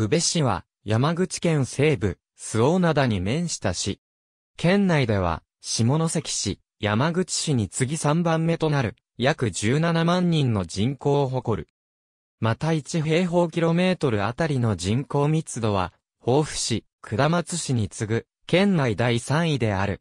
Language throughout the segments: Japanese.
宇部市は、山口県西部、周防灘に面した市。県内では、下関市、山口市に次3番目となる、約17万人の人口を誇る。また1平方キロメートルあたりの人口密度は、防府市、下松市に次ぐ、県内第3位である。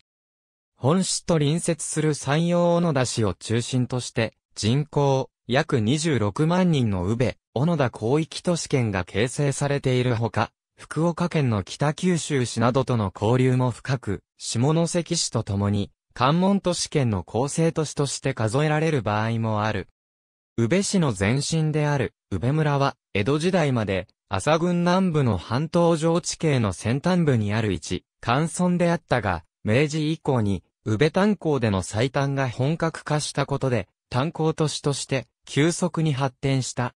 本市と隣接する山陽小野田市を中心として、人口、約26万人の宇部、小野田広域都市圏が形成されているほか、福岡県の北九州市などとの交流も深く、下関市とともに、関門都市圏の構成都市として数えられる場合もある。宇部市の前身である、宇部村は、江戸時代まで、朝郡南部の半島上地形の先端部にある一、関村であったが、明治以降に、宇部炭鉱での採短が本格化したことで、炭鉱都市として、急速に発展した。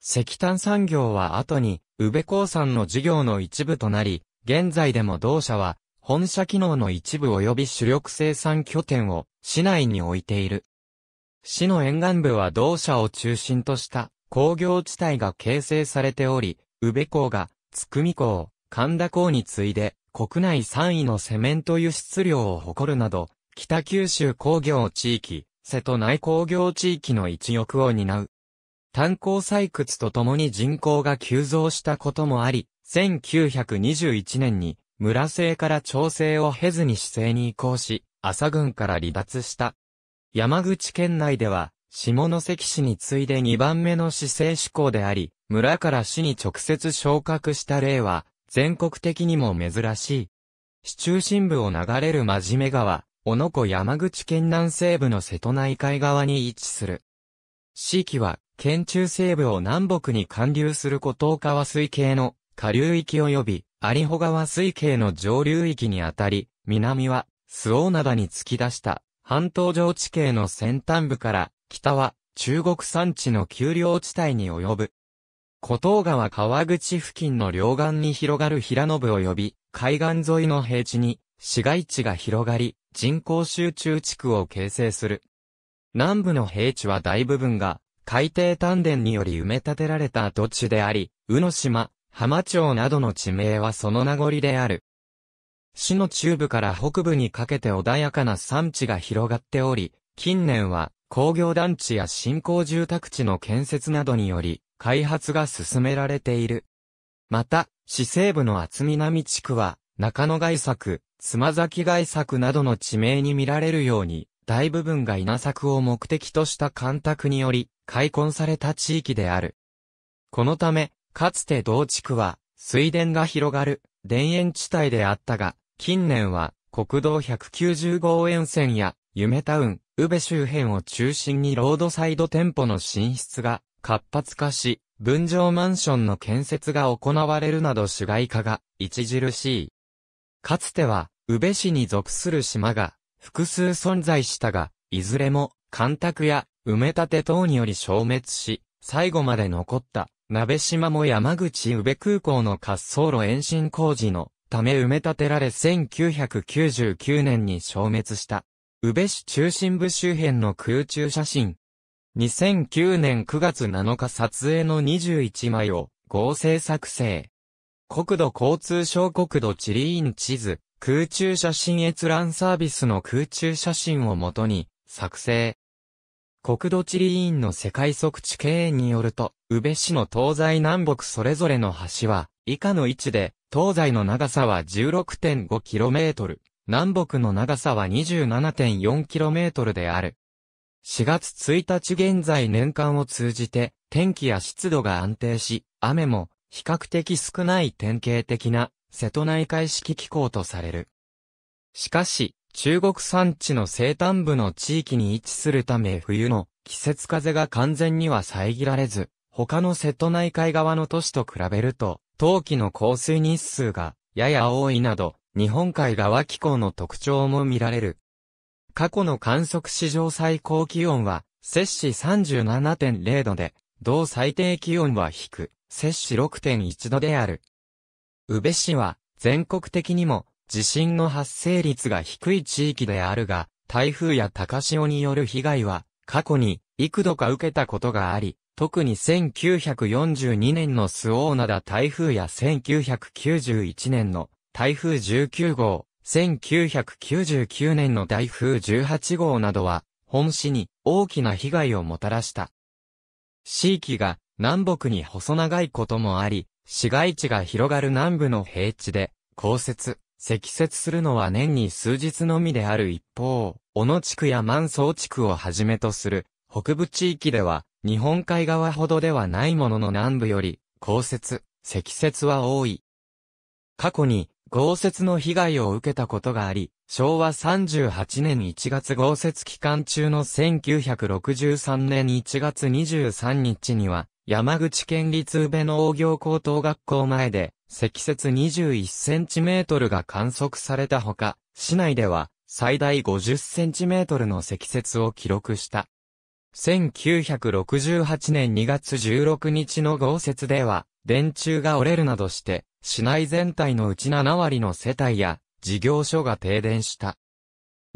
石炭産業は後に、宇部鉱山の事業の一部となり、現在でも同社は、本社機能の一部及び主力生産拠点を市内に置いている。市の沿岸部は同社を中心とした工業地帯が形成されており、宇部港が、つくみ港、神田港に次いで、国内3位のセメント輸出量を誇るなど、北九州工業地域、瀬戸内工業地域の一翼を担う。炭鉱採掘とともに人口が急増したこともあり、1921年に村制から調整を経ずに市制に移行し、朝軍から離脱した。山口県内では、下関市に次いで2番目の市制志向であり、村から市に直接昇格した例は、全国的にも珍しい。市中心部を流れる真面目川、小野湖山口県南西部の瀬戸内海側に位置する。四季は、県中西部を南北に貫流する古東川水系の下流域及び有穂川水系の上流域にあたり、南は周防灘に突き出した半島上地形の先端部から北は中国山地の丘陵地帯に及ぶ。古東川川口付近の両岸に広がる平野部及び海岸沿いの平地に市街地が広がり、人口集中地区を形成する。南部の平地は大部分が、海底丹田により埋め立てられた土地であり、宇野島、浜町などの地名はその名残である。市の中部から北部にかけて穏やかな山地が広がっており、近年は工業団地や新興住宅地の建設などにより、開発が進められている。また、市西部の厚南地区は、中野外作、つま先外作などの地名に見られるように、大部分が稲作を目的とした干拓により、開墾された地域である。このため、かつて同地区は、水田が広がる、田園地帯であったが、近年は、国道190号沿線や、夢タウン、宇部周辺を中心にロードサイド店舗の進出が活発化し、分譲マンションの建設が行われるなど市街化が著しい。かつては、宇部市に属する島が、複数存在したが、いずれも、干拓や埋め立て等により消滅し、最後まで残った、鍋島も山口宇部空港の滑走路延伸工事のため埋め立てられ1999年に消滅した。宇部市中心部周辺の空中写真。2009年9月7日撮影の21枚を合成作成。国土交通省国土地理院地図、空中写真閲覧サービスの空中写真をもとに、作成。国土地理院の世界測地経営によると、宇部市の東西南北それぞれの橋は、以下の位置で、東西の長さは 16.5km、南北の長さは 27.4km である。4月1日現在年間を通じて、天気や湿度が安定し、雨も比較的少ない典型的な瀬戸内海式気候とされる。しかし、中国山地の西端部の地域に位置するため冬の季節風が完全には遮られず、他の瀬戸内海側の都市と比べると、冬季の降水日数がやや多いなど、日本海側気候の特徴も見られる。過去の観測史上最高気温は、摂氏37.0度で、同最低気温は低く、摂氏6.1度である。宇部市は全国的にも地震の発生率が低い地域であるが、台風や高潮による被害は過去に幾度か受けたことがあり、特に1942年のスオーナダ台風や1991年の台風19号、1999年の台風18号などは、本市に大きな被害をもたらした。地域が南北に細長いこともあり、市街地が広がる南部の平地で、降雪、積雪するのは年に数日のみである一方、小野地区や万層地区をはじめとする、北部地域では、日本海側ほどではないものの南部より、降雪、積雪は多い。過去に、豪雪の被害を受けたことがあり、昭和38年1月豪雪期間中の1963年1月23日には、山口県立宇部農業高等学校前で、積雪21センチメートルが観測されたほか、市内では最大50センチメートルの積雪を記録した。1968年2月16日の豪雪では、電柱が折れるなどして、市内全体のうち7割の世帯や事業所が停電した。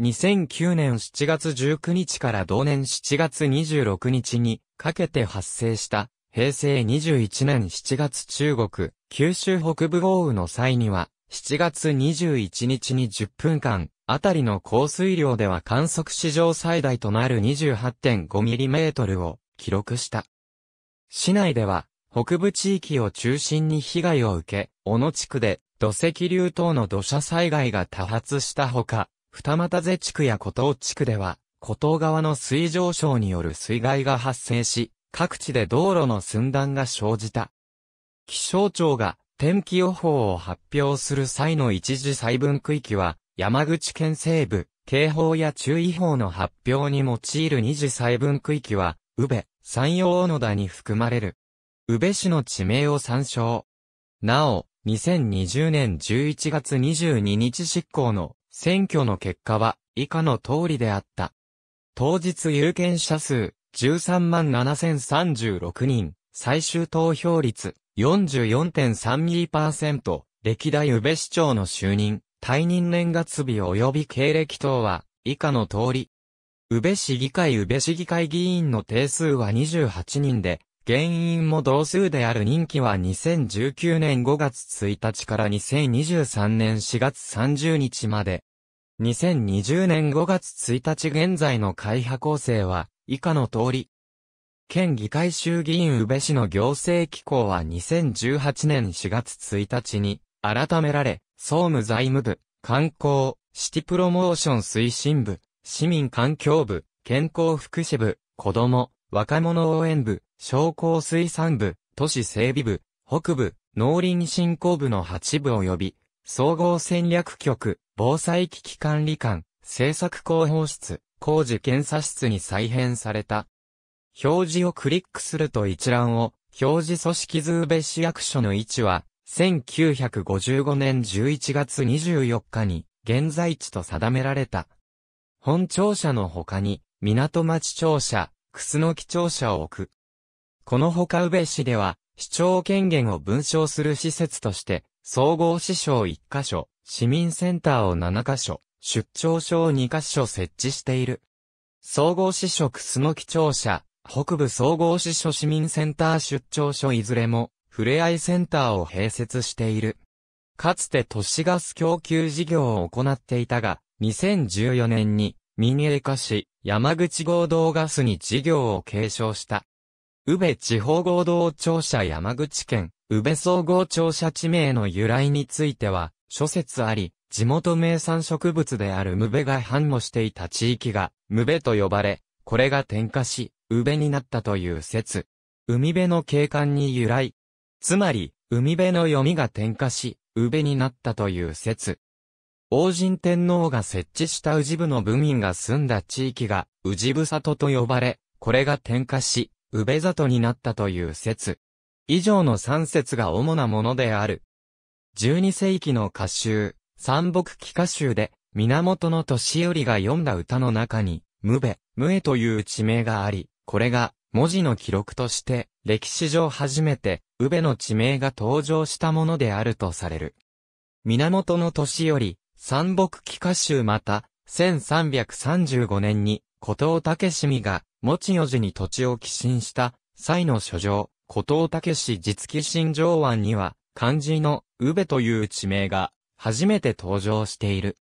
2009年7月19日から同年7月26日にかけて発生した平成21年7月中国、九州北部豪雨の際には、7月21日に10分間、あたりの降水量では観測史上最大となる 28.5mm を記録した。市内では、北部地域を中心に被害を受け、小野地区で土石流等の土砂災害が多発したほか、二俣瀬地区や古東地区では、古東側の水上昇による水害が発生し、各地で道路の寸断が生じた。気象庁が天気予報を発表する際の一時細分区域は、山口県西部、警報や注意報の発表に用いる二次細分区域は、宇部、山陽小野田に含まれる。宇部市の地名を参照。なお、2020年11月22日執行の選挙の結果は以下の通りであった。当日有権者数13万7036人、最終投票率44.32%、歴代宇部市長の就任、退任年月日及び経歴等は、以下の通り。宇部市議会宇部市議会議員の定数は28人で、原因も同数である任期は2019年5月1日から2023年4月30日まで。2020年5月1日現在の会派構成は、以下の通り。県議会衆議院宇部市の行政機構は2018年4月1日に改められ、総務財務部、観光、シティプロモーション推進部、市民環境部、健康福祉部、子供、若者応援部、商工水産部、都市整備部、北部、農林振興部の8部及び、総合戦略局、防災危機管理官、政策広報室、工事検査室に再編された。表示をクリックすると一覧を、表示組織図別市役所の位置は、1955年11月24日に、現在地と定められた。本庁舎の他に、港町庁舎、楠木庁舎を置く。このほか宇部市では、市長権限を分章する施設として、総合市省1カ所、市民センターを7カ所、出張所を2カ所設置している。総合支所楠木庁舎、北部総合支所市民センター出張所いずれも、ふれあいセンターを併設している。かつて都市ガス供給事業を行っていたが、2014年に民営化し、山口合同ガスに事業を継承した。宇部地方合同庁舎山口県、宇部総合庁舎地名の由来については、諸説あり、地元名産植物であるムベが繁茂していた地域が、ムベと呼ばれ、これが点火し、ウベになったという説。海辺の景観に由来。つまり、海辺の読みが点火し、ウベになったという説。王神天皇が設置した治部の部民が住んだ地域が、治部里と呼ばれ、これが点火し、ウベ里になったという説。以上の3説が主なものである。12世紀の歌集、三木帰下集で、源の年寄りが読んだ歌の中に、無べ、無えという地名があり、これが、文字の記録として、歴史上初めて、宇部の地名が登場したものであるとされる。源の寄り、三木帰下集また、1335年に、古藤武史が、持ちよじに土地を寄進した、際の書状、古藤武史実寄進上腕には、漢字の、宇部という地名が初めて登場している。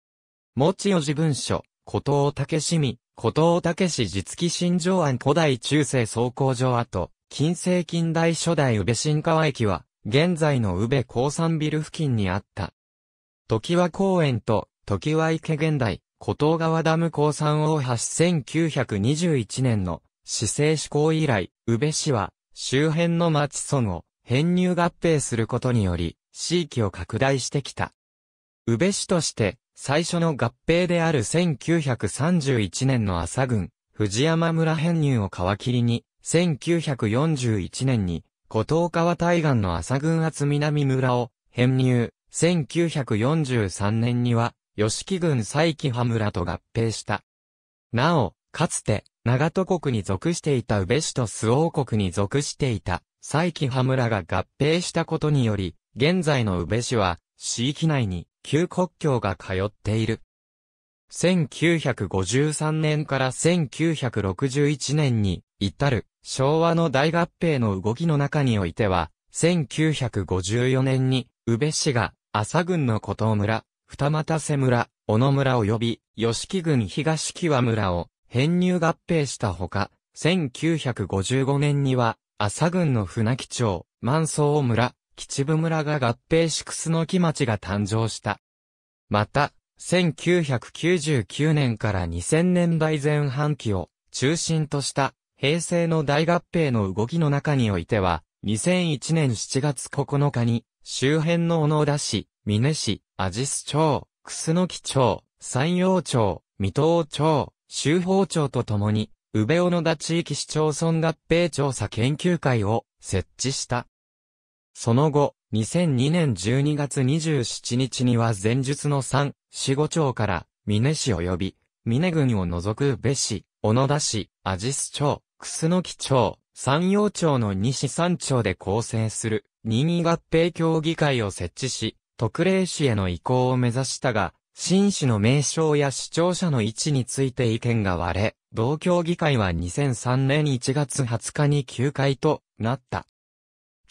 持ちよじ文書、古藤武志美、古藤武志実記新城案古代中世総工場跡、近世近代初代宇部新川駅は、現在の宇部鉱山ビル付近にあった。時は公園と、時は池現代、古藤川ダム鉱山大橋1921年の、市政施行以来、宇部市は、周辺の町村を、編入合併することにより、地域を拡大してきた。宇部市として、最初の合併である1931年の朝郡、藤山村編入を皮切りに、1941年に、古東川対岸の朝郡厚南村を編入、1943年には、吉木郡佐伯羽村と合併した。なお、かつて、長戸国に属していた宇部市と周王国に属していた、佐伯羽村が合併したことにより、現在の宇部市は、市域内に、旧国境が通っている。1953年から1961年に至る昭和の大合併の動きの中においては、1954年に宇部市が朝郡の古東村、二股瀬村、小野村及び吉木郡東木和村を編入合併したほか、1955年には朝郡の船木町、万草村、吉部村が合併し楠木町が誕生した。また、1999年から2000年代前半期を中心とした平成の大合併の動きの中においては、2001年7月9日に周辺の小野田市、美祢市、安治町、楠木町、山陽町、水戸町、周宝町とともに、宇部小野田地域市町村合併調査研究会を設置した。その後、2002年12月27日には前述の3、四五町から、峰市及び、峰郡を除く別市、小野田市、アジス町、楠木町、山陽町の西山町で構成する、任意合併協議会を設置し、特例市への移行を目指したが、新市の名称や市庁舎の位置について意見が割れ、同協議会は2003年1月20日に休会となった。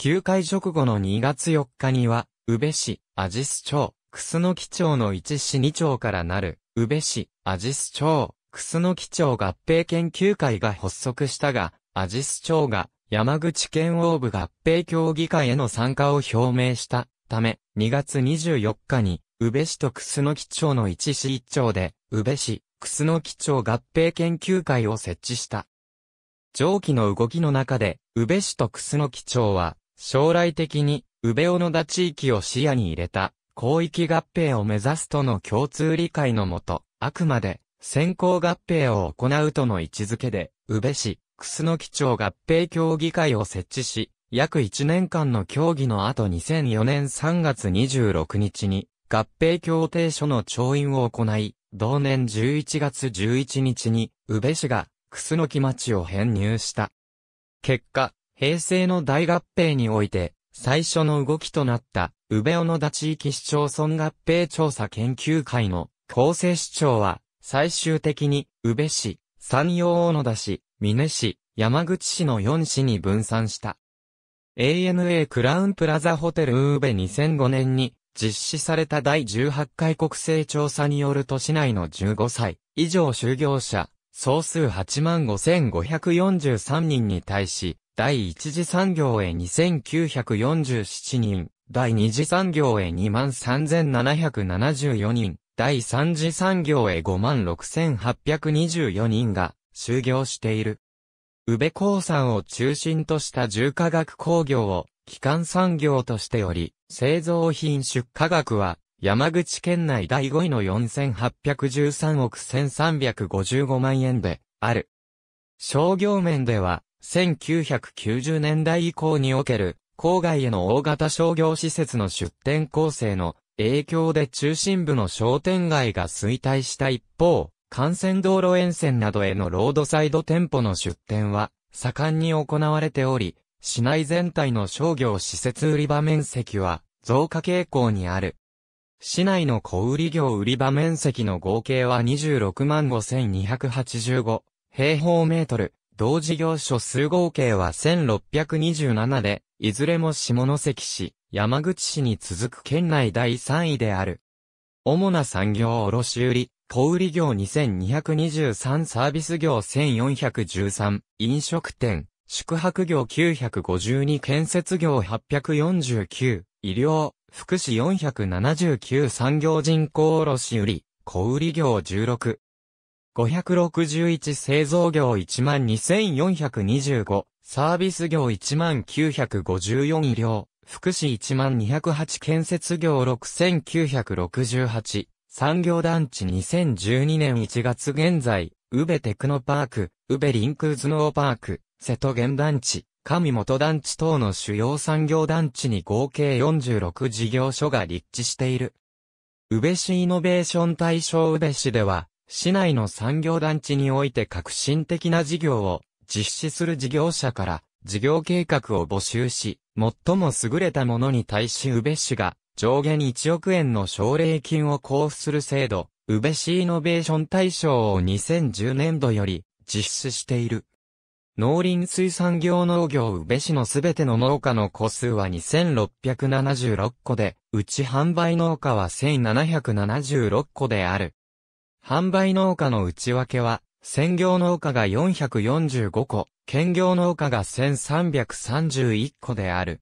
休会直後の2月4日には、宇部市、アジス町、楠木町の一市二町からなる、宇部市、アジス町、楠木町合併研究会が発足したが、アジス町が山口県央部合併協議会への参加を表明したため、2月24日に、宇部市と楠木町の一市一町で、宇部市、楠木町合併研究会を設置した。上記の動きの中で、宇部市と楠木町は、将来的に、宇部小野田地域を視野に入れた、広域合併を目指すとの共通理解のもと、あくまで、先行合併を行うとの位置づけで、宇部市、楠木町合併協議会を設置し、約1年間の協議の後2004年3月26日に、合併協定書の調印を行い、同年11月11日に、宇部市が、楠木町を編入した。結果、平成の大合併において、最初の動きとなった、宇部小野田地域市町村合併調査研究会の構成市長は、最終的に、宇部市、山陽小野田市、美祢市、山口市の4市に分散した。ANA クラウンプラザホテル宇部2005年に実施された第18回国勢調査によると市内の15歳以上就業者、総数85,543人に対し、第一次産業へ2947人、第二次産業へ23774人、第三次産業へ56824人が就業している。宇部鉱山を中心とした重化学工業を基幹産業としており、製造品出荷額は山口県内第5位の4813億1355万円である。商業面では、1990年代以降における、郊外への大型商業施設の出店構成の影響で中心部の商店街が衰退した一方、幹線道路沿線などへのロードサイド店舗の出店は盛んに行われており、市内全体の商業施設売り場面積は増加傾向にある。市内の小売業売り場面積の合計は26万5285平方メートル、同事業所数合計は1627で、いずれも下関市、山口市に続く県内第3位である。主な産業卸売、小売業2223サービス業1413、飲食店、宿泊業952建設業849、医療、福祉479産業人口卸売、小売業16、561製造業12425、サービス業1954医療、福祉1208建設業6968、産業団地2012年1月現在、宇部テクノパーク、宇部リンクズノーパーク、瀬戸原団地、上本団地等の主要産業団地に合計46事業所が立地している。宇部市イノベーション大賞宇部市では、市内の産業団地において革新的な事業を実施する事業者から事業計画を募集し、最も優れたものに対し宇部市が上限1億円の奨励金を交付する制度、宇部市イノベーション大賞を2010年度より実施している。農林水産業農業宇部市のすべての農家の個数は2676個で、うち販売農家は1776個である。販売農家の内訳は、専業農家が445個、兼業農家が1331個である。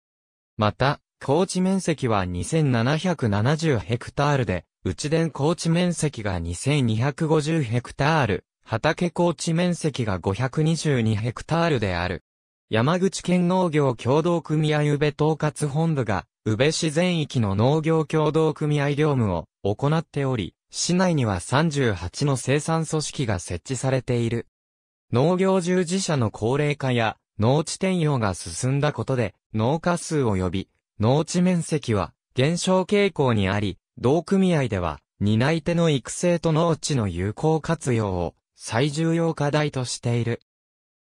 また、高地面積は2770ヘクタールで、内田高地面積が2250ヘクタール、畑高地面積が522ヘクタールである。山口県農業協同組合宇部統括本部が、宇部市全域の農業協同組合業務を行っており、市内には38の生産組織が設置されている。農業従事者の高齢化や農地転用が進んだことで農家数及び農地面積は減少傾向にあり、同組合では担い手の育成と農地の有効活用を最重要課題としている。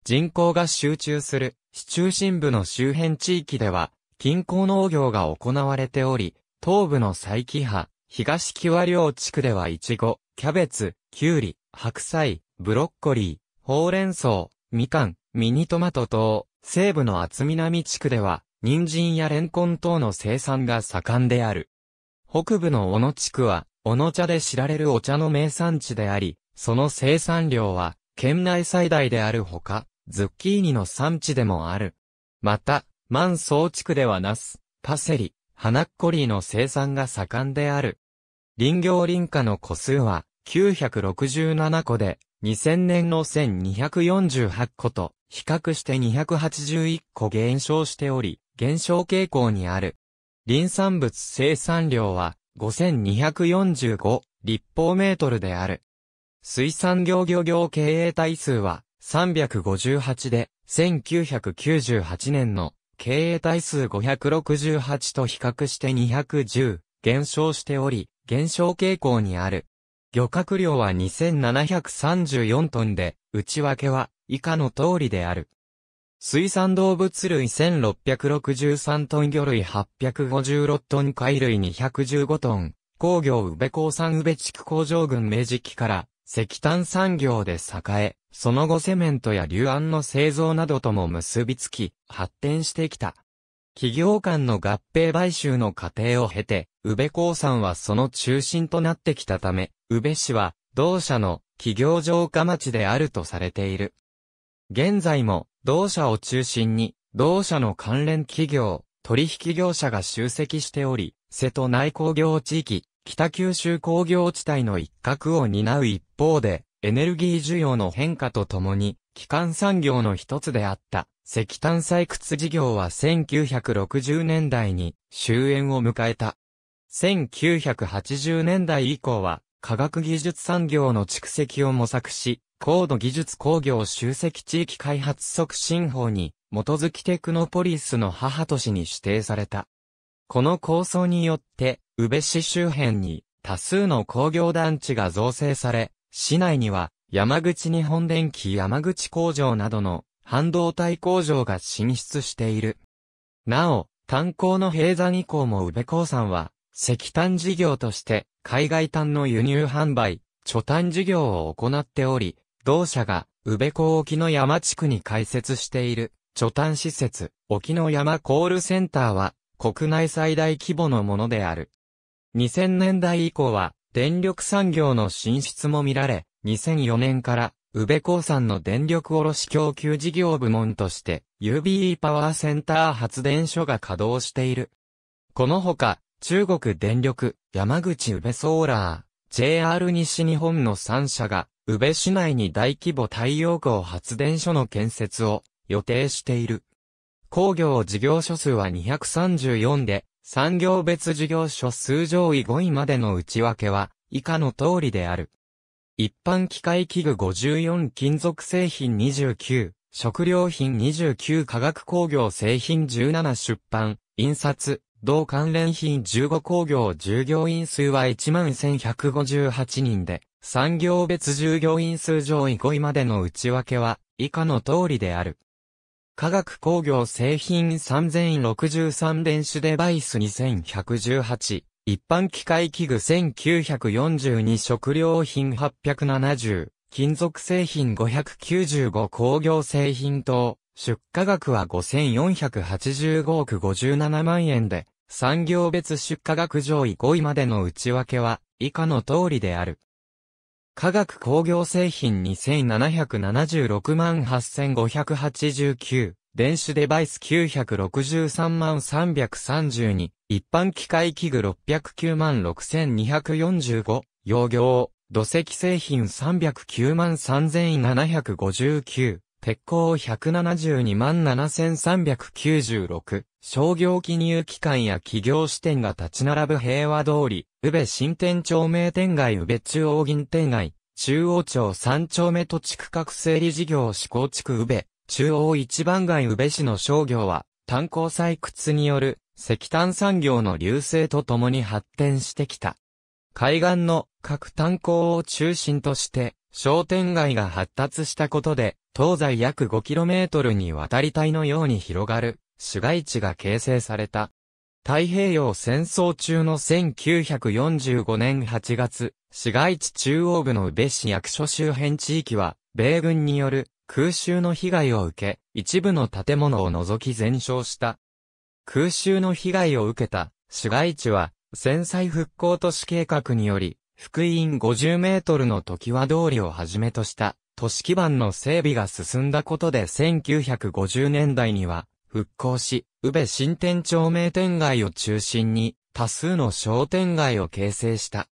人口が集中する市中心部の周辺地域では、近郊農業が行われており、東部の再起派、東キワ領地区ではイチゴ、キャベツ、キュウリ、白菜、ブロッコリー、ほうれん草、みかん、ミニトマト等、西部の厚南地区では、人参やレンコン等の生産が盛んである。北部の小野地区は、小野茶で知られるお茶の名産地であり、その生産量は、県内最大であるほか、ズッキーニの産地でもある。また、満草地区ではナス、パセリ、花っこりの生産が盛んである。林業林家の個数は967個で、2000年の1248個と、比較して281個減少しており、減少傾向にある。林産物生産量は5245立方メートルである。水産業漁業経営体数は358で、1998年の経営体数568と比較して210減少しており、減少傾向にある。漁獲量は2734トンで、内訳は以下の通りである。水産動物類1663トン魚類856トン貝類215トン、工業宇部鉱産宇部地区工場群明治期から石炭産業で栄え、その後セメントや硫安の製造などとも結びつき、発展してきた。企業間の合併買収の過程を経て、宇部興産はその中心となってきたため、宇部市は、同社の企業城下町であるとされている。現在も、同社を中心に、同社の関連企業、取引業者が集積しており、瀬戸内工業地域、北九州工業地帯の一角を担う一方で、エネルギー需要の変化とともに、基幹産業の一つであった、石炭採掘事業は1960年代に終焉を迎えた。1980年代以降は科学技術産業の蓄積を模索し、高度技術工業集積地域開発促進法に基づきテクノポリスの母都市に指定された。この構想によって、宇部市周辺に多数の工業団地が造成され、市内には山口日本電機山口工場などの半導体工場が進出している。なお、炭鉱の閉山以降も宇部鉱山は、石炭事業として、海外炭の輸入販売、貯炭事業を行っており、同社が、宇部港沖の山地区に開設している、貯炭施設、沖の山コールセンターは、国内最大規模のものである。2000年代以降は、電力産業の進出も見られ、2004年から宇部鉱山の電力卸供給事業部門として、UBE パワーセンター発電所が稼働している。このほか、中国電力、山口宇部ソーラー、JR 西日本の3社が、宇部市内に大規模太陽光発電所の建設を予定している。工業事業所数は234で、産業別事業所数上位5位までの内訳は以下の通りである。一般機械器具54金属製品29、食料品29化学工業製品17出版、印刷、同関連品15工業従業員数は11,158人で、産業別従業員数上位5位までの内訳は以下の通りである。化学工業製品3063電子デバイス2118、一般機械器具1942食料品870、金属製品595工業製品等、出荷額は5485億57万円で、産業別出荷額上位5位までの内訳は、以下の通りである。化学工業製品2776万8589、電子デバイス963万332、一般機械器具609万6245、洋業、土石製品309万3759、鉄鋼172万7396、商業記入機関や企業支店が立ち並ぶ平和通り、宇部新店町名店街宇部中央銀店街、中央町三丁目土地区画整理事業施行地区宇部、中央一番街宇部市の商業は、炭鉱採掘による石炭産業の流星とともに発展してきた。海岸の各炭鉱を中心として商店街が発達したことで東西約 5km に渡り帯のように広がる市街地が形成された。太平洋戦争中の1945年8月、市街地中央部の宇部市役所周辺地域は米軍による空襲の被害を受け、一部の建物を除き全焼した。空襲の被害を受けた市街地は、戦災復興都市計画により、福音50メートルの時は通りをはじめとした都市基盤の整備が進んだことで1950年代には復興し、宇部新店町名店街を中心に多数の商店街を形成した。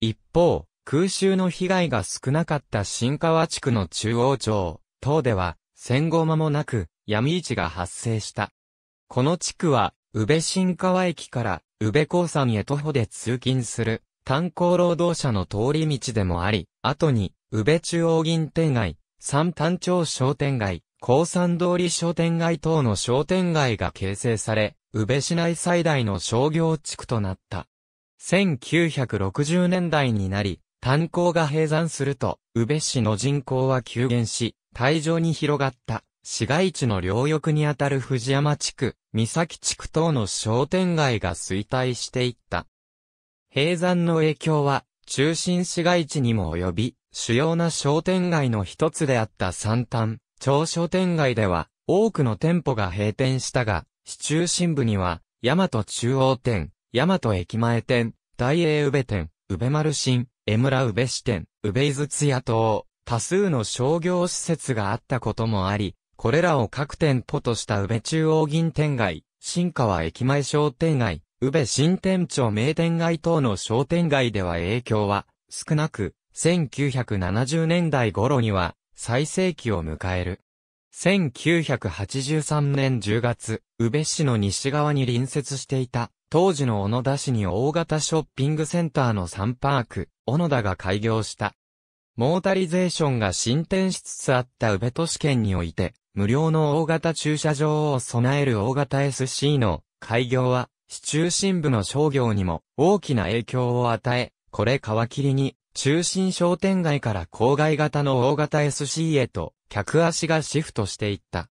一方、空襲の被害が少なかった新川地区の中央町、当では、戦後間もなく、闇市が発生した。この地区は、宇部新川駅から、宇部鉱山へ徒歩で通勤する、炭鉱労働者の通り道でもあり、後に、宇部中央銀店街、三炭町商店街、鉱山通り商店街等の商店街が形成され、宇部市内最大の商業地区となった。1960年代になり、炭鉱が閉山すると、宇部市の人口は急減し、会場に広がった市街地の両翼にあたる藤山地区、三崎地区等の商店街が衰退していった。閉山の影響は中心市街地にも及び、主要な商店街の一つであった三端、町商店街では多くの店舗が閉店したが、市中心部には、大和中央店、大和駅前店、大英宇部店、宇部丸新、江村宇部支店、宇部井筒屋等、多数の商業施設があったこともあり、これらを各店舗とした宇部中央銀店街、新川駅前商店街、宇部新店長名店街等の商店街では影響は少なく、1970年代頃には最盛期を迎える。1983年10月、宇部市の西側に隣接していた、当時の小野田市に大型ショッピングセンターのサンパーク、小野田が開業した。モータリゼーションが進展しつつあった宇部都市圏において、無料の大型駐車場を備える大型 SC の開業は、市中心部の商業にも大きな影響を与え、これ皮切りに、中心商店街から郊外型の大型 SC へと、客足がシフトしていった。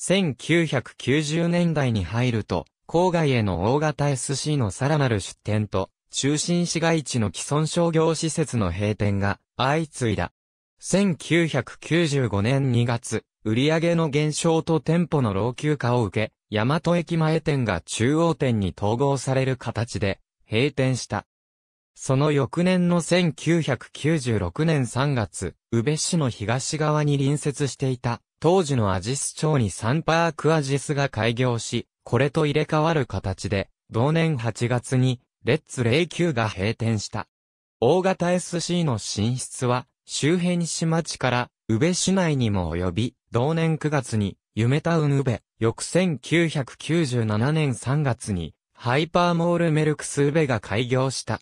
1990年代に入ると、郊外への大型 SC のさらなる出店と、中心市街地の既存商業施設の閉店が相次いだ。1995年2月、売上の減少と店舗の老朽化を受け、大和駅前店が中央店に統合される形で閉店した。その翌年の1996年3月、宇部市の東側に隣接していた、当時のアジス町にサンパークアジスが開業し、これと入れ替わる形で、同年8月にレッツ09が閉店した。大型 SC の進出は、周辺市町から宇部市内にも及び、同年9月に、夢タウン宇部、翌1997年3月に、ハイパーモールメルクス宇部が開業した。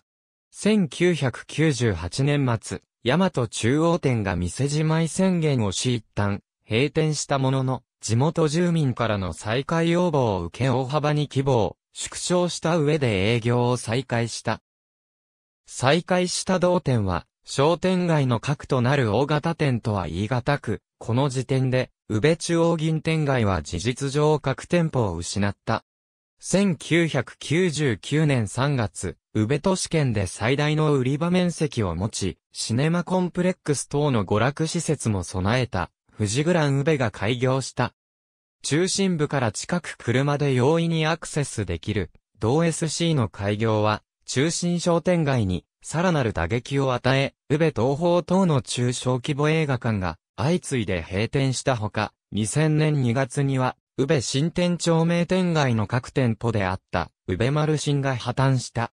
1998年末、大和中央店が店じまい宣言をし一旦、閉店したものの、地元住民からの再開要望を受け大幅に希望、縮小した上で営業を再開した。再開した同店は、商店街の核となる大型店とは言い難く、この時点で、宇部中央銀店街は事実上各店舗を失った。1999年3月、宇部都市圏で最大の売り場面積を持ち、シネマコンプレックス等の娯楽施設も備えた、富士グラン宇部が開業した。中心部から近く車で容易にアクセスできる、同 SC の開業は、中心商店街に、さらなる打撃を与え、宇部東方等の中小規模映画館が、相次いで閉店したほか、2000年2月には、宇部新店町名店街の各店舗であった、宇部丸新が破綻した。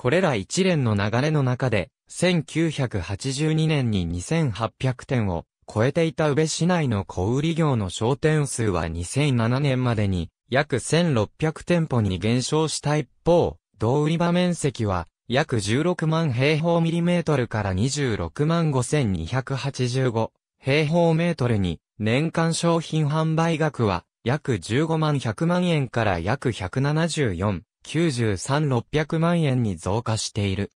これら一連の流れの中で、1982年に2800点を超えていた宇部市内の小売業の商店数は2007年までに約1600店舗に減少した一方、同売り場面積は約16万平方ミリメートルから26万5285平方メートルに年間商品販売額は約15万100万円から約174、93、600万円に増加している。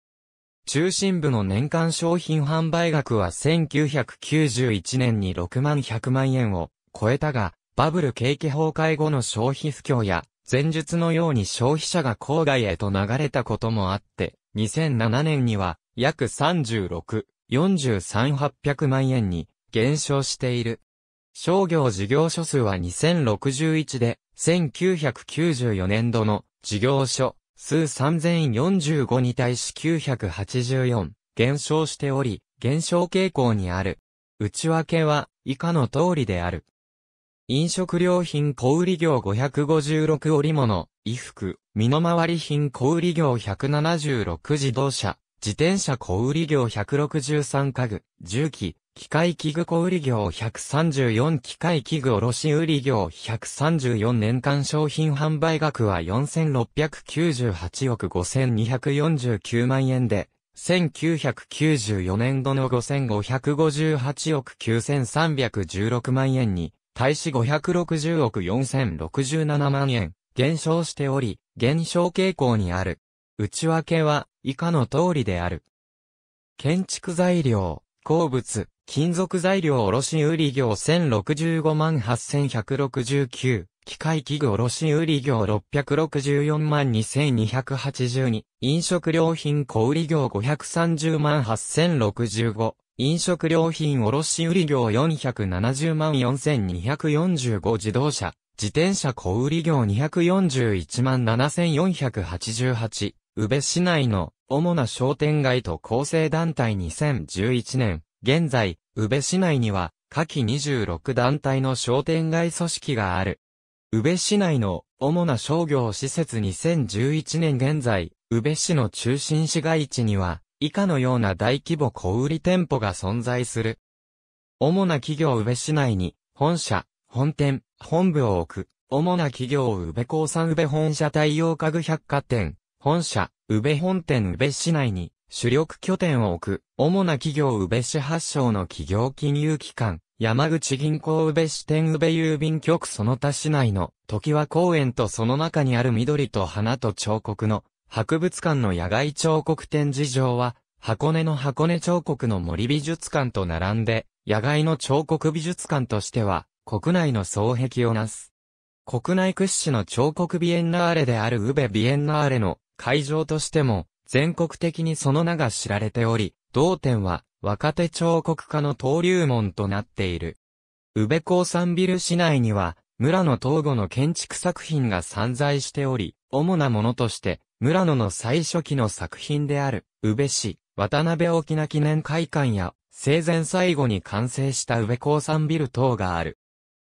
中心部の年間商品販売額は1991年に6万100万円を超えたが、バブル景気崩壊後の消費不況や、前述のように消費者が郊外へと流れたこともあって、2007年には約36、43800万円に減少している。商業事業所数は2061で、1994年度の事業所数3045に対し984、減少しており、減少傾向にある。内訳は、以下の通りである。飲食料品小売業556織物、衣服、身の回り品小売業176自動車、自転車小売業163家具、重機、機械器具小売業134機械器具卸売業134年間商品販売額は4698億5249万円で、1994年度の5558億9316万円に、対し560億4067万円、減少しており、減少傾向にある。内訳は、以下の通りである。建築材料、鉱物、金属材料卸売業1065万8169、機械器具卸売業664万2282、飲食料品小売業530万8065、飲食料品卸売業470万4245自動車、自転車小売業241万7488、宇部市内の主な商店街と構成団体2011年、現在、宇部市内には、下記26団体の商店街組織がある。宇部市内の主な商業施設2011年現在、宇部市の中心市街地には、以下のような大規模小売店舗が存在する。主な企業宇部市内に、本社、本店、本部を置く。主な企業宇部鉱産宇部本社対応家具百貨店、本社、宇部本店宇部市内に、主力拠点を置く、主な企業宇部市発祥の企業金融機関、山口銀行宇部支店宇部郵便局その他市内の、時は公園とその中にある緑と花と彫刻の、博物館の野外彫刻展示場は、箱根の箱根彫刻の森美術館と並んで、野外の彫刻美術館としては、国内の双壁をなす。国内屈指の彫刻ビエンナーレである宇部ビエンナーレの会場としても、全国的にその名が知られており、同店は若手彫刻家の登竜門となっている。宇部鉱山ビル市内には、村野東後の建築作品が散在しており、主なものとして、村野の最初期の作品である、宇部市、渡辺沖縄記念会館や、生前最後に完成した宇部鉱山ビル等がある。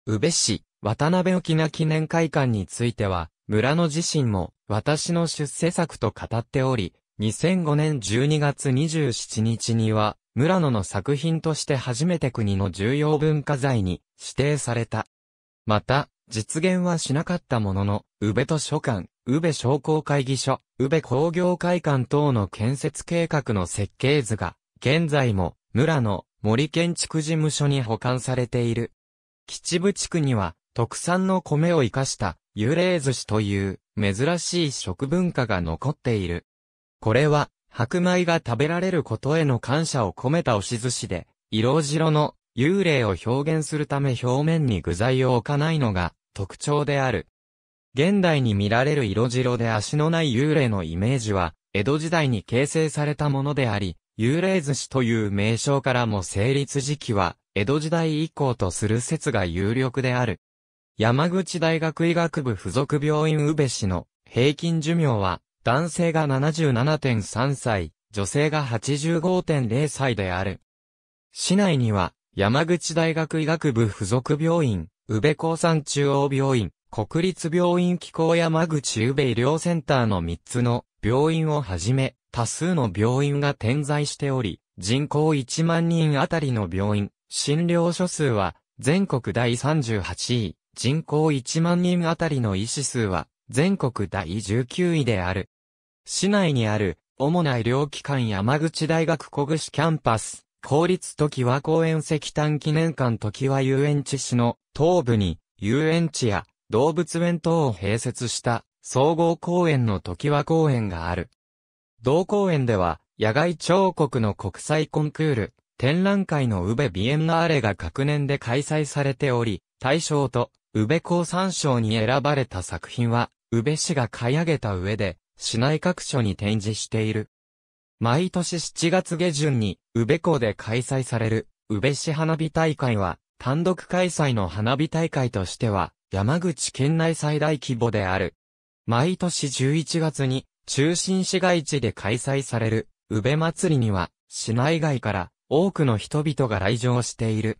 宇部市、渡辺沖縄記念会館については、村野自身も、私の出世作と語っており、2005年12月27日には、村野の作品として初めて国の重要文化財に指定された。また、実現はしなかったものの、宇部図書館、宇部商工会議所、宇部工業会館等の建設計画の設計図が、現在も村野森建築事務所に保管されている。吉部地区には、特産の米を生かした幽霊寿司という珍しい食文化が残っている。これは、白米が食べられることへの感謝を込めた押し寿司で、色白の幽霊を表現するため表面に具材を置かないのが特徴である。現代に見られる色白で足のない幽霊のイメージは、江戸時代に形成されたものであり、幽霊寿司という名称からも成立時期は、江戸時代以降とする説が有力である。山口大学医学部附属病院宇部市の平均寿命は男性が77.3歳、女性が85.0歳である。市内には、山口大学医学部附属病院、宇部高山中央病院、国立病院機構山口宇部医療センターの3つの病院をはじめ、多数の病院が点在しており、人口1万人あたりの病院、診療所数は全国第38位、人口1万人あたりの医師数は全国第19位である。市内にある、主な医療機関山口大学小串キャンパス、公立時和公園石炭記念館時和遊園地市の東部に遊園地や動物園等を併設した総合公園の時和公園がある。同公園では野外彫刻の国際コンクール、展覧会の宇部ビエンナーレが各年で開催されており、大賞と宇部高三賞に選ばれた作品は宇部市が買い上げた上で、市内各所に展示している。毎年7月下旬に、宇部港で開催される、宇部市花火大会は、単独開催の花火大会としては、山口県内最大規模である。毎年11月に、中心市街地で開催される、宇部祭りには、市内外から多くの人々が来場している。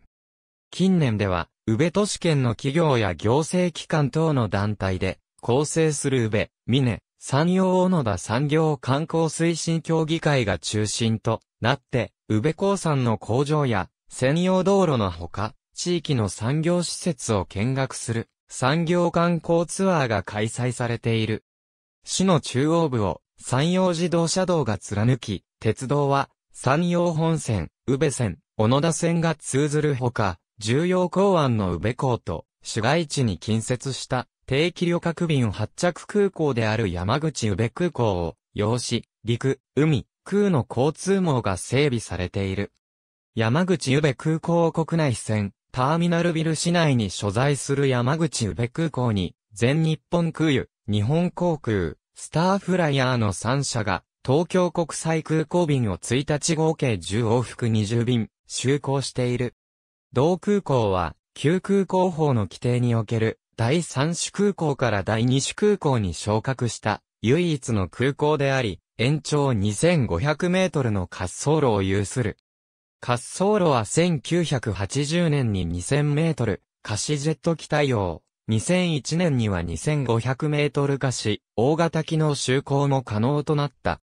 近年では、宇部都市圏の企業や行政機関等の団体で、構成する宇部、峰、山陽小野田産業観光推進協議会が中心となって、宇部鉱山の工場や専用道路のほか、地域の産業施設を見学する産業観光ツアーが開催されている。市の中央部を山陽自動車道が貫き、鉄道は山陽本線、宇部線、小野田線が通ずるほか、重要港湾の宇部港と市街地に近接した定期旅客便発着空港である山口宇部空港を、要し、陸、海、空の交通網が整備されている。山口宇部空港国内線、ターミナルビル市内に所在する山口宇部空港に、全日本空輸、日本航空、スターフライヤーの3社が、東京国際空港便を1日合計10往復20便、就航している。同空港は、旧空港法の規定における第3種空港から第2種空港に昇格した唯一の空港であり、延長2500メートルの滑走路を有する。滑走路は1980年に2000メートル、貸しジェット機対応。2001年には2500メートル化し、大型機能就航も可能となった。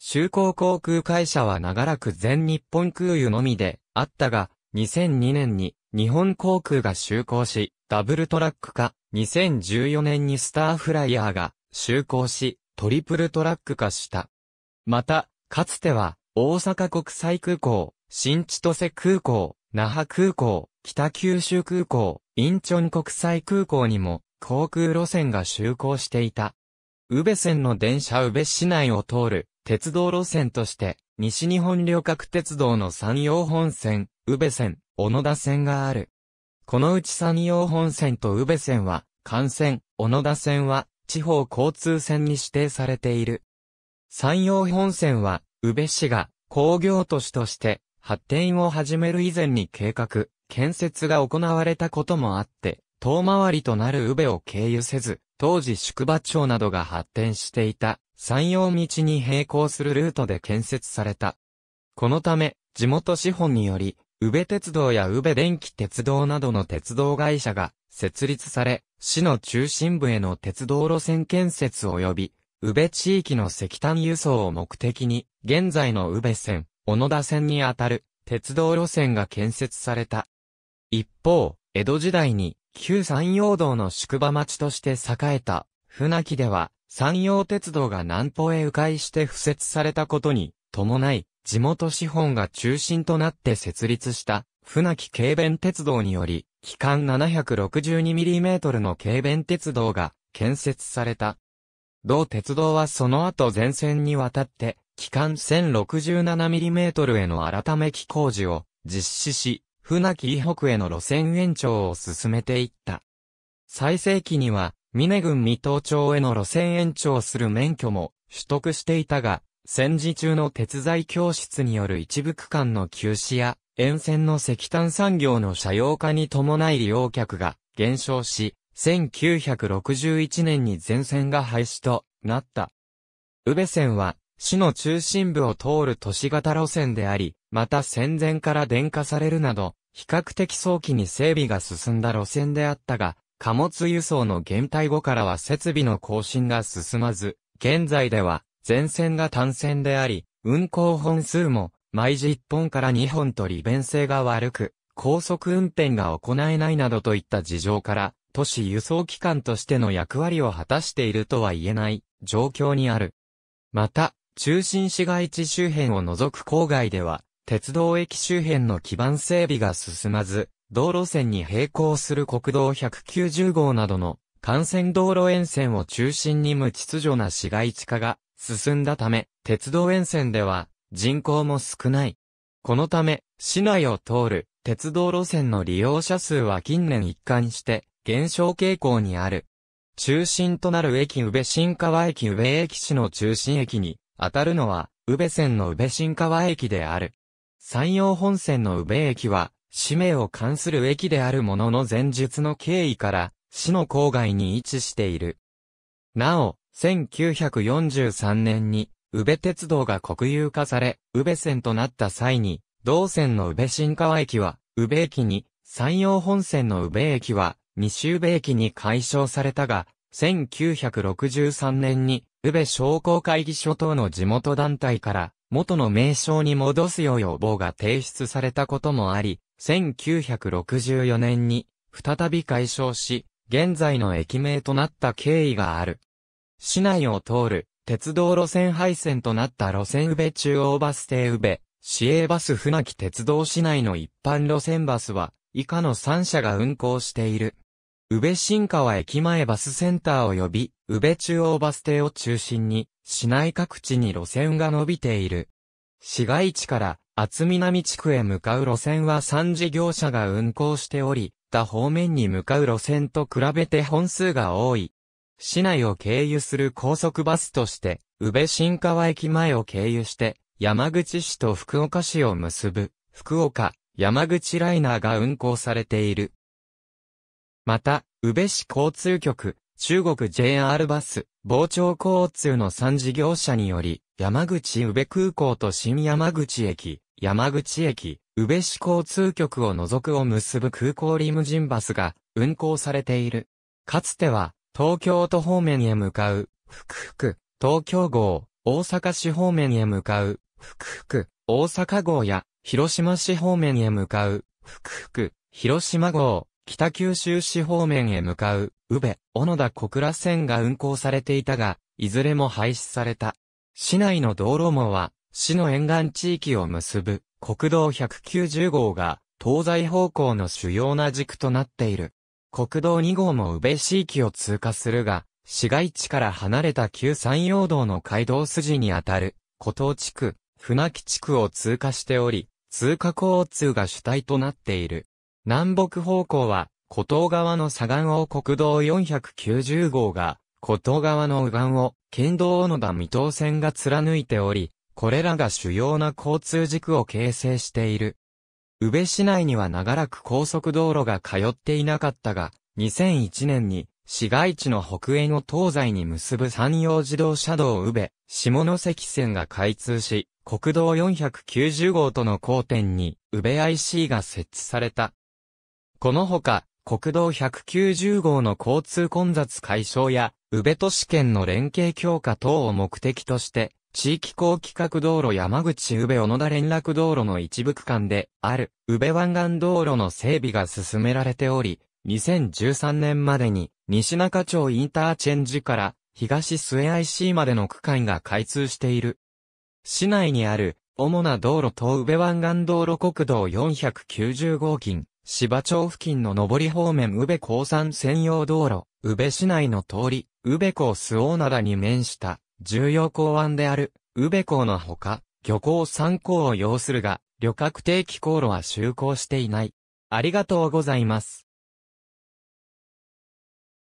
就航航空会社は長らく全日本空輸のみであったが、2002年に日本航空が就航し、ダブルトラック化、2014年にスターフライヤーが就航し、トリプルトラック化した。また、かつては、大阪国際空港、新千歳空港、那覇空港、北九州空港、インチョン国際空港にも、航空路線が就航していた。宇部線の電車宇部市内を通る鉄道路線として、西日本旅客鉄道の山陽本線、宇部線、小野田線がある。このうち山陽本線と宇部線は、幹線、小野田線は、地方交通線に指定されている。山陽本線は、宇部市が工業都市として発展を始める以前に計画、建設が行われたこともあって、遠回りとなる宇部を経由せず、当時宿場町などが発展していた山陽道に並行するルートで建設された。このため、地元資本により、宇部鉄道や宇部電気鉄道などの鉄道会社が設立され、市の中心部への鉄道路線建設及び、宇部地域の石炭輸送を目的に、現在の宇部線、小野田線にあたる鉄道路線が建設された。一方、江戸時代に旧山陽道の宿場町として栄えた船木では山陽鉄道が南方へ迂回して敷設されたことに伴い地元資本が中心となって設立した、船木軽便鉄道により、基幹 762mm の軽便鉄道が建設された。同鉄道はその後全線にわたって、基幹 1067mm への改め機工事を実施し、船木以北への路線延長を進めていった。最盛期には、峰郡未東町への路線延長する免許も取得していたが、戦時中の鉄材教室による一部区間の休止や、沿線の石炭産業の社用化に伴い利用客が減少し、1961年に全線が廃止となった。宇部線は、市の中心部を通る都市型路線であり、また戦前から電化されるなど、比較的早期に整備が進んだ路線であったが、貨物輸送の減退後からは設備の更新が進まず、現在では全線が単線であり、運行本数も、毎時1本から2本と利便性が悪く、高速運転が行えないなどといった事情から、都市輸送機関としての役割を果たしているとは言えない状況にある。また、中心市街地周辺を除く郊外では、鉄道駅周辺の基盤整備が進まず、道路線に並行する国道190号などの幹線道路沿線を中心に無秩序な市街地化が進んだため、鉄道沿線では人口も少ない。このため、市内を通る鉄道路線の利用者数は近年一貫して減少傾向にある。中心となる駅宇部新川駅宇部駅市の中心駅に当たるのは宇部線の宇部新川駅である。山陽本線の宇部駅は、市名を関する駅であるものの前述の経緯から、市の郊外に位置している。なお、1943年に、宇部鉄道が国有化され、宇部線となった際に、同線の宇部新川駅は、宇部駅に、山陽本線の宇部駅は、西宇部駅に解消されたが、1963年に、宇部商工会議所等の地元団体から、元の名称に戻すよう要望が提出されたこともあり、1964年に、再び解消し、現在の駅名となった経緯がある。市内を通る鉄道路線廃線となった路線宇部中央バス停宇部、市営バス船木鉄道市内の一般路線バスは、以下の3社が運行している。宇部新川駅前バスセンター及び、宇部中央バス停を中心に、市内各地に路線が伸びている。市街地から厚南地区へ向かう路線は3事業者が運行しており、他方面に向かう路線と比べて本数が多い。市内を経由する高速バスとして、宇部新川駅前を経由して、山口市と福岡市を結ぶ、福岡、山口ライナーが運行されている。また、宇部市交通局、中国 JR バス、傍聴交通の3事業者により、山口宇部空港と新山口駅、山口駅、宇部市交通局を除くを結ぶ空港リムジンバスが運行されている。かつては、東京都方面へ向かう、ふく東京号、大阪市方面へ向かう、ふく大阪号や、広島市方面へ向かう、ふく広島号、北九州市方面へ向かう、宇部、小野田小倉線が運行されていたが、いずれも廃止された。市内の道路網は、市の沿岸地域を結ぶ、国道190号が、東西方向の主要な軸となっている。国道2号も宇部市域を通過するが、市街地から離れた旧山陽道の街道筋にあたる、古東地区、船木地区を通過しており、通過交通が主体となっている。南北方向は、古東側の左岸を国道490号が、古東側の右岸を、県道小野田未踏線が貫いており、これらが主要な交通軸を形成している。宇部市内には長らく高速道路が通っていなかったが、2001年に市街地の北縁を東西に結ぶ山陽自動車道宇部、下関線が開通し、国道490号との交点に宇部 IC が設置された。このほか、国道190号の交通混雑解消や、宇部都市圏の連携強化等を目的として、地域高規格道路山口宇部小野田連絡道路の一部区間である宇部湾岸道路の整備が進められており、2013年までに西中町インターチェンジから東末 IC までの区間が開通している。市内にある主な道路と宇部湾岸道路国道490号近、芝町付近の上り方面宇部鉱山専用道路、宇部市内の通り、宇部港周大灘に面した重要港湾である、宇部港のほか、漁港3港を要するが、旅客定期航路は就航していない。ありがとうございます。